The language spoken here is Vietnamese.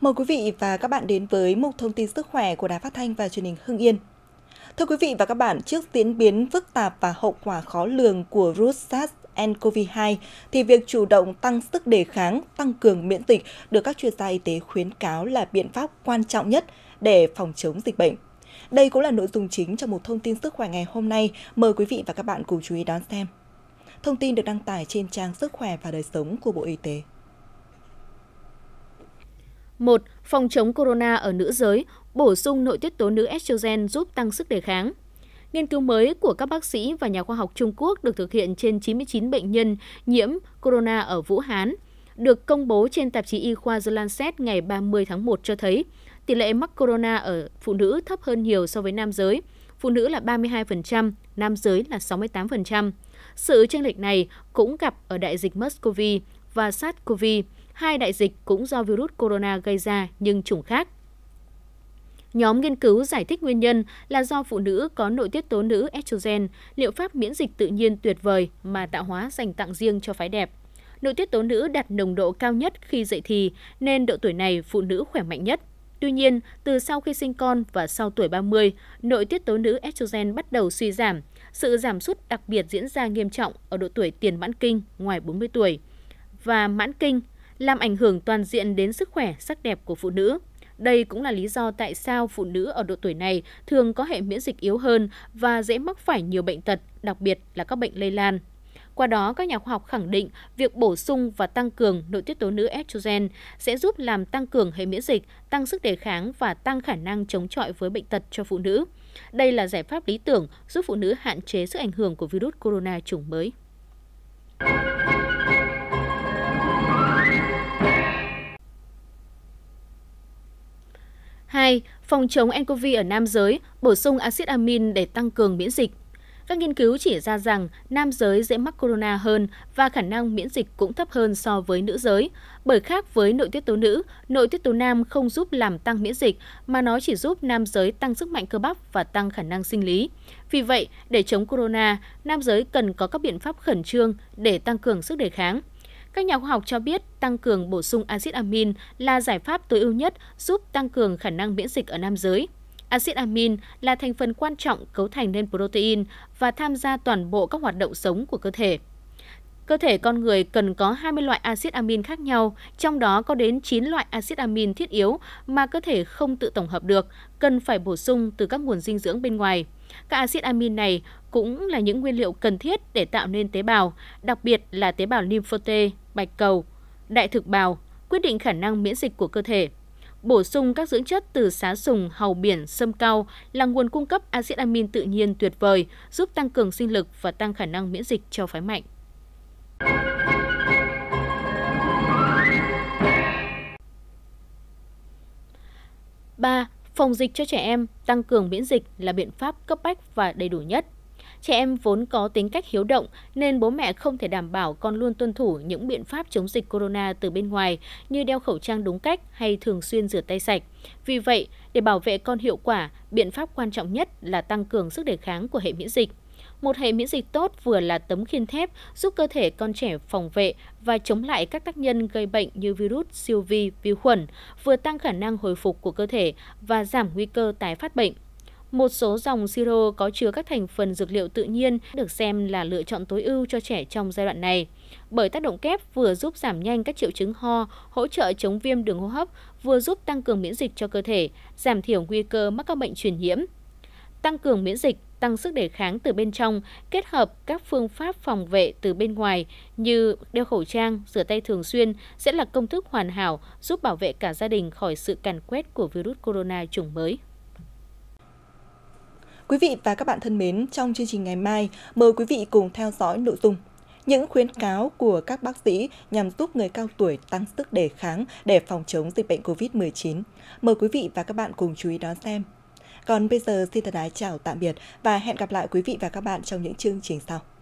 Mời quý vị và các bạn đến với mục thông tin sức khỏe của Đài Phát thanh và Truyền hình Hưng Yên. Thưa quý vị và các bạn, trước diễn biến phức tạp và hậu quả khó lường của virus SARS-CoV-2 thì việc chủ động tăng sức đề kháng, tăng cường miễn dịch được các chuyên gia y tế khuyến cáo là biện pháp quan trọng nhất để phòng chống dịch bệnh. Đây cũng là nội dung chính trong một thông tin sức khỏe ngày hôm nay. Mời quý vị và các bạn cùng chú ý đón xem. Thông tin được đăng tải trên trang Sức khỏe và đời sống của Bộ Y tế. 1. Phòng chống corona ở nữ giới, bổ sung nội tiết tố nữ estrogen giúp tăng sức đề kháng. Nghiên cứu mới của các bác sĩ và nhà khoa học Trung Quốc được thực hiện trên 99 bệnh nhân nhiễm corona ở Vũ Hán, được công bố trên tạp chí y khoa The Lancet ngày 30 tháng 1 cho thấy tỷ lệ mắc corona ở phụ nữ thấp hơn nhiều so với nam giới. Phụ nữ là 32%, nam giới là 68%. Sự chênh lệch này cũng gặp ở đại dịch MERS-CoV và SARS-CoV, hai đại dịch cũng do virus corona gây ra nhưng chủng khác. Nhóm nghiên cứu giải thích nguyên nhân là do phụ nữ có nội tiết tố nữ estrogen, liệu pháp miễn dịch tự nhiên tuyệt vời mà tạo hóa dành tặng riêng cho phái đẹp. Nội tiết tố nữ đạt nồng độ cao nhất khi dậy thì, nên độ tuổi này phụ nữ khỏe mạnh nhất. Tuy nhiên, từ sau khi sinh con và sau tuổi 30, nội tiết tố nữ estrogen bắt đầu suy giảm. Sự giảm sút đặc biệt diễn ra nghiêm trọng ở độ tuổi tiền mãn kinh ngoài 40 tuổi. Và mãn kinh làm ảnh hưởng toàn diện đến sức khỏe, sắc đẹp của phụ nữ. Đây cũng là lý do tại sao phụ nữ ở độ tuổi này thường có hệ miễn dịch yếu hơn và dễ mắc phải nhiều bệnh tật, đặc biệt là các bệnh lây lan. Qua đó, các nhà khoa học khẳng định việc bổ sung và tăng cường nội tiết tố nữ estrogen sẽ giúp làm tăng cường hệ miễn dịch, tăng sức đề kháng và tăng khả năng chống chọi với bệnh tật cho phụ nữ. Đây là giải pháp lý tưởng giúp phụ nữ hạn chế sức ảnh hưởng của virus corona chủng mới. Hai, phòng chống ncov ở nam giới, bổ sung axit amin để tăng cường miễn dịch. Các nghiên cứu chỉ ra rằng nam giới dễ mắc corona hơn và khả năng miễn dịch cũng thấp hơn so với nữ giới. Bởi khác với nội tiết tố nữ, nội tiết tố nam không giúp làm tăng miễn dịch mà nó chỉ giúp nam giới tăng sức mạnh cơ bắp và tăng khả năng sinh lý. Vì vậy, để chống corona, nam giới cần có các biện pháp khẩn trương để tăng cường sức đề kháng. Các nhà khoa học cho biết tăng cường bổ sung axit amin là giải pháp tối ưu nhất giúp tăng cường khả năng miễn dịch ở nam giới. Axit amin là thành phần quan trọng cấu thành nên protein và tham gia toàn bộ các hoạt động sống của cơ thể. Cơ thể con người cần có 20 loại axit amin khác nhau, trong đó có đến 9 loại axit amin thiết yếu mà cơ thể không tự tổng hợp được, cần phải bổ sung từ các nguồn dinh dưỡng bên ngoài. Các axit amin này cũng là những nguyên liệu cần thiết để tạo nên tế bào, đặc biệt là tế bào lympho T, bạch cầu, đại thực bào, quyết định khả năng miễn dịch của cơ thể. Bổ sung các dưỡng chất từ xá sùng, hầu biển, sâm cao là nguồn cung cấp axit amin tự nhiên tuyệt vời, giúp tăng cường sinh lực và tăng khả năng miễn dịch cho phái mạnh. Ba, Phòng dịch cho trẻ em, tăng cường miễn dịch là biện pháp cấp bách và đầy đủ nhất. Trẻ em vốn có tính cách hiếu động nên bố mẹ không thể đảm bảo con luôn tuân thủ những biện pháp chống dịch corona từ bên ngoài như đeo khẩu trang đúng cách hay thường xuyên rửa tay sạch. Vì vậy, để bảo vệ con hiệu quả, biện pháp quan trọng nhất là tăng cường sức đề kháng của hệ miễn dịch. Một hệ miễn dịch tốt vừa là tấm khiên thép giúp cơ thể con trẻ phòng vệ và chống lại các tác nhân gây bệnh như virus, siêu vi, vi khuẩn, vừa tăng khả năng hồi phục của cơ thể và giảm nguy cơ tái phát bệnh. Một số dòng siro có chứa các thành phần dược liệu tự nhiên được xem là lựa chọn tối ưu cho trẻ trong giai đoạn này. Bởi tác động kép vừa giúp giảm nhanh các triệu chứng ho, hỗ trợ chống viêm đường hô hấp, vừa giúp tăng cường miễn dịch cho cơ thể, giảm thiểu nguy cơ mắc các bệnh truyền nhiễm. Tăng cường miễn dịch tăng sức đề kháng từ bên trong, kết hợp các phương pháp phòng vệ từ bên ngoài như đeo khẩu trang, rửa tay thường xuyên sẽ là công thức hoàn hảo giúp bảo vệ cả gia đình khỏi sự càn quét của virus corona chủng mới. Quý vị và các bạn thân mến, trong chương trình ngày mai, mời quý vị cùng theo dõi nội dung những khuyến cáo của các bác sĩ nhằm giúp người cao tuổi tăng sức đề kháng để phòng chống dịch bệnh COVID-19. Mời quý vị và các bạn cùng chú ý đón xem. Còn bây giờ xin thân ái chào tạm biệt và hẹn gặp lại quý vị và các bạn trong những chương trình sau.